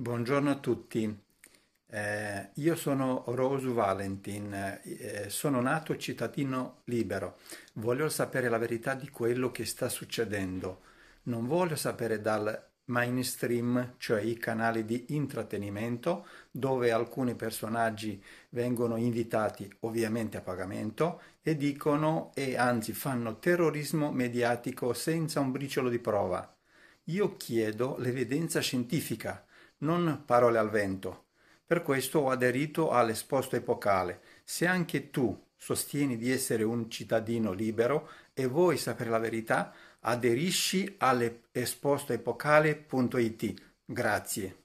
Buongiorno a tutti, eh, io sono Rose Valentin, eh, eh, sono nato cittadino libero, voglio sapere la verità di quello che sta succedendo, non voglio sapere dal mainstream, cioè i canali di intrattenimento, dove alcuni personaggi vengono invitati ovviamente a pagamento e dicono e anzi fanno terrorismo mediatico senza un briciolo di prova. Io chiedo l'evidenza scientifica, non parole al vento. Per questo ho aderito all'esposto epocale. Se anche tu sostieni di essere un cittadino libero e vuoi sapere la verità, aderisci all'espostoepocale.it. Grazie.